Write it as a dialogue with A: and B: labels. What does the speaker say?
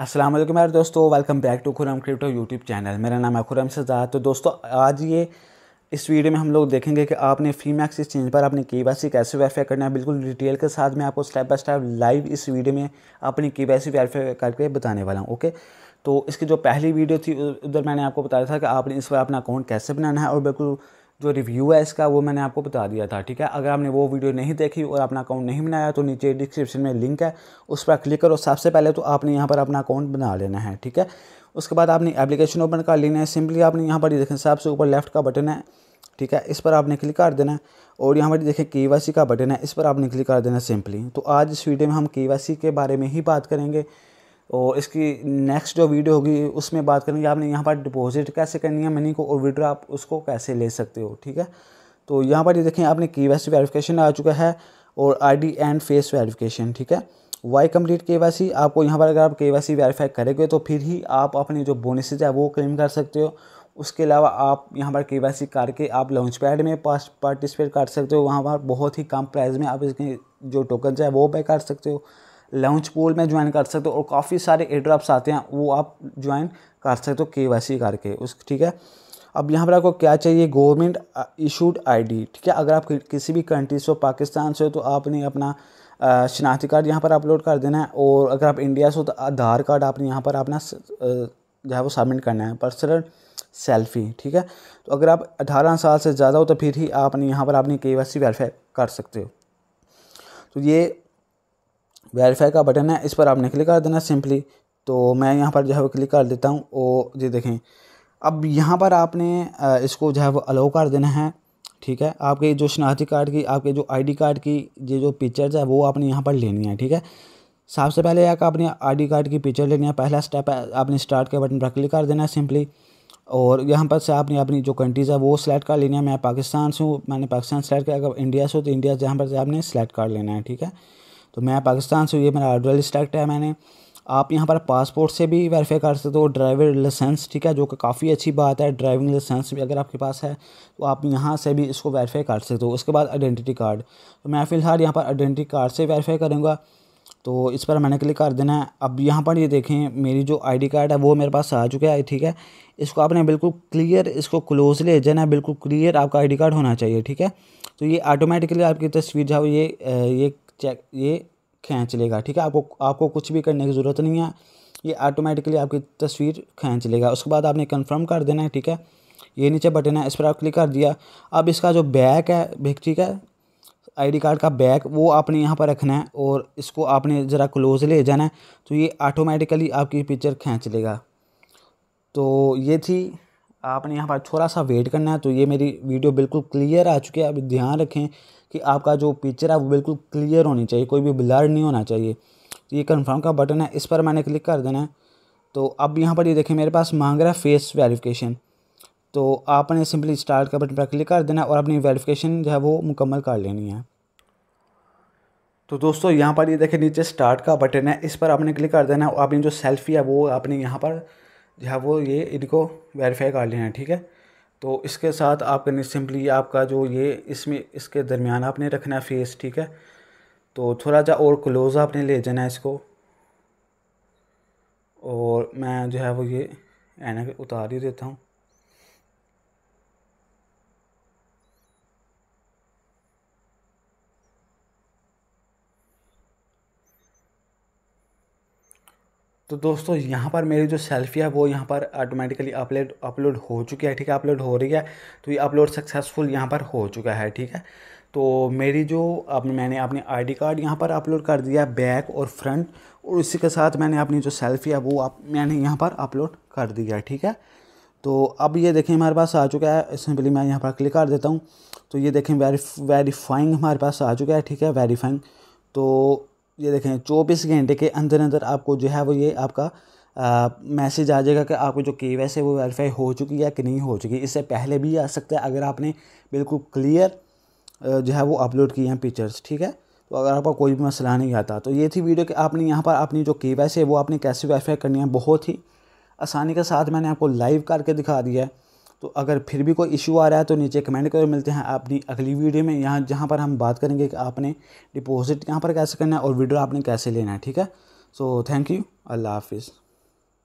A: असलम यार दोस्तों welcome back to Khurram crypto YouTube channel मेरा नाम है खुरम सजाद तो दोस्तों आज ये इस वीडियो में हम लोग देखेंगे कि आपने फीमैक्स एक्सचेंज पर अपनी के कैसे वेरीफाई करना है बिल्कुल डिटेल के साथ मैं आपको स्टेप बाय स्टेप लाइव इस वीडियो में अपनी के वेरीफाई करके बताने वाला हूँ ओके तो इसकी जो पहली वीडियो थी उधर मैंने आपको बताया था कि आपने इस पर अपना अकाउंट कैसे बनाना है और बिल्कुल जो रिव्यू है इसका वो मैंने आपको बता दिया था ठीक है अगर आपने वो वीडियो नहीं देखी और अपना अकाउंट नहीं बनाया तो नीचे डिस्क्रिप्शन में लिंक है उस पर क्लिक करो सबसे पहले तो आपने यहाँ पर अपना अकाउंट बना लेना है ठीक है उसके बाद आपने एप्लीकेशन ओपन कर लेना है सिंपली आपने यहाँ पर देखें सबसे ऊपर लेफ्ट का बटन है ठीक है इस पर आपने क्लिक कर देना है और यहाँ पर देखें के का बटन है इस पर आपने क्लिक कर देना सिंपली तो आज इस वीडियो में हम के के बारे में ही बात करेंगे और इसकी नेक्स्ट जो वीडियो होगी उसमें बात करेंगे आपने यहाँ पर डिपॉजिट कैसे करनी है मनी को और विड्रा आप उसको कैसे ले सकते हो ठीक है तो यहाँ पर ये देखें आपने के वैसी वेरिफिकेशन आ चुका है और आईडी एंड फेस वेरिफिकेशन ठीक है वाई कम्प्लीट के वाई सी आपको यहाँ पर अगर आप के वाई सी वेरीफाई करेंगे तो फिर ही आप अपने जो बोनसेज है वो क्लेम कर सकते हो उसके अलावा आप यहाँ पर के वाई सी करके आप लॉन्च पैड में पास पार्टिसिपेट कर सकते हो वहाँ पर बहुत ही कम प्राइस में आप इसके जो टोकन है वो पे कर सकते हो लॉन्च पोल में ज्वाइन कर सकते हो और काफ़ी सारे एड्रॉप्स आते हैं वो आप ज्वाइन कर सकते हो के करके उस ठीक है अब यहाँ पर आपको क्या चाहिए गवर्नमेंट इशूड आईडी ठीक है अगर आप किसी भी कंट्री से हो पाकिस्तान से हो तो आपने अपना uh, शनाख्ती कार्ड यहाँ पर अपलोड कर देना है और अगर आप इंडिया से हो तो आधार कार्ड आपने यहाँ पर अपना uh, जो है वो सबमिट करना है पर्सनल सेल्फी ठीक है तो अगर आप अठारह साल से ज़्यादा हो तो फिर ही आपने यहाँ पर अपनी के वाई सी वेरीफाई कर सकते हो तो ये वेरीफाई का बटन है इस पर आपने क्लिक कर देना सिंपली तो मैं यहाँ पर जो है वो क्लिक कर देता हूँ और ये देखें अब यहाँ पर आपने इसको जो है वो अलाउ कर देना है ठीक है आपके जो शनाख्ती कार्ड की आपके जो आईडी कार्ड की ये जो पिक्चर्स है वो आपने यहाँ पर लेनी है ठीक है सबसे पहले एक आपने आईडी कार्ड की पिक्चर लेनी है पहला स्टेप है आपने स्टार्ट के बटन पर क्लिक कर देना है सिंपली और यहाँ पर से आपने अपनी जो कंट्रीज़ है वो सिलेक्ट कर लेनी है मैं पाकिस्तान से हूँ मैंने पाकिस्तान सेलेक्ट किया अगर इंडिया से हो तो इंडिया से यहाँ पर से आपने सेलेक्ट कर लेना है ठीक है तो मैं पाकिस्तान से ये मेरा ड्वेल स्टैक्ट है मैंने आप यहाँ पर पासपोर्ट से भी वेरीफाई कर सकते हो ड्राइवर लाइसेंस ठीक है जो कि काफ़ी अच्छी बात है ड्राइविंग लाइसेंस भी अगर आपके पास है तो आप यहाँ से भी इसको वेरीफाई कर सकते हो उसके बाद आइडेंटिटी कार्ड तो मैं फ़िलहाल यहाँ पर आइडेंटिटी कार्ड से वेरीफाई करूँगा तो इस पर मैंने क्लिक कर देना है अब यहाँ पर ये देखें मेरी जो आईडी कार्ड है वो मेरे पास आ चुका है ठीक है इसको आपने बिल्कुल क्लियर इसको क्लोज ले जाना है बिल्कुल क्लियर आपका आईडी कार्ड होना चाहिए ठीक है तो ये ऑटोमेटिकली आपकी तस्वीर जो है ये ये चेक ये खींच लेगा ठीक है आपको आपको कुछ भी करने की ज़रूरत नहीं है ये ऑटोमेटिकली आपकी तस्वीर खींच लेगा उसके बाद आपने कन्फर्म कर देना है ठीक है ये नीचे बटन है इस पर आप क्लिक कर दिया अब इसका जो बैक है ठीक है आईडी कार्ड का बैक वो आपने यहाँ पर रखना है और इसको आपने ज़रा क्लोज ले जाना है तो ये ऑटोमेटिकली आपकी पिक्चर खींच लेगा तो ये थी आपने यहाँ पर थोड़ा सा वेट करना है तो ये मेरी वीडियो बिल्कुल क्लियर आ चुकी है अब ध्यान रखें कि आपका जो पिक्चर है वो बिल्कुल क्लियर होनी चाहिए कोई भी ब्लर नहीं होना चाहिए तो ये कन्फर्म का बटन है इस पर मैंने क्लिक कर देना है तो अब यहाँ पर ये देखें मेरे पास मांग रहा है फेस वेरीफिकेशन तो आपने सिंपली स्टार्ट का बटन पर क्लिक कर देना है और अपनी वेरिफिकेशन जो है वो मुकम्मल कर लेनी है तो दोस्तों यहाँ पर ये देखें नीचे स्टार्ट का बटन है इस पर आपने क्लिक कर देना है और अपनी जो सेल्फ़ी है वो आपने यहाँ पर यहाँ वो ये इनको वेरीफाई कर लेना है ठीक है तो इसके साथ आप करनी सिंपली आपका जो ये इसमें इसके दरमियान आपने रखना है फेस ठीक है तो थोड़ा सा और क्लोज आपने ले जाना है इसको और मैं जो है वो ये एना उतार ही देता हूँ तो दोस्तों यहाँ पर मेरी जो सेल्फी है वो यहाँ पर ऑटोमेटिकली अपलोड अपलोड हो चुकी है ठीक है अपलोड हो रही है तो ये अपलोड सक्सेसफुल यहाँ पर हो चुका है ठीक है तो मेरी जो अब मैंने अपने आईडी कार्ड यहाँ पर अपलोड कर दिया बैक और फ्रंट और इसी के साथ मैंने अपनी जो सेल्फी है वो आप मैंने यहाँ पर अपलोड कर दिया ठीक है तो अब ये देखें हमारे पास आ चुका है सिंपली मैं यहाँ पर क्लिक कर देता हूँ तो ये देखें वेरी वेरीफाइंग हमारे पास आ चुका है ठीक है वेरीफाइंग तो ये देखें चौबीस घंटे के अंदर अंदर आपको जो है वो ये आपका मैसेज आ जाएगा कि आपको जो के है वो वेरीफाई हो चुकी है कि नहीं हो चुकी इससे पहले भी आ सकता है अगर आपने बिल्कुल क्लियर जो है वो अपलोड किए हैं पिक्चर्स ठीक है तो अगर आपका कोई भी मसला नहीं आता तो ये थी वीडियो कि आपने यहाँ पर अपनी जो के है वो आपने कैसे वेरीफाई करनी है बहुत ही आसानी के साथ मैंने आपको लाइव करके दिखा दिया है तो अगर फिर भी कोई इशू आ रहा है तो नीचे कमेंट करो मिलते हैं अपनी अगली वीडियो में यहाँ जहाँ पर हम बात करेंगे कि आपने डिपॉजिट यहाँ पर कैसे करना है और वीडियो आपने कैसे लेना है ठीक है सो थैंक यू अल्लाह हाफिज़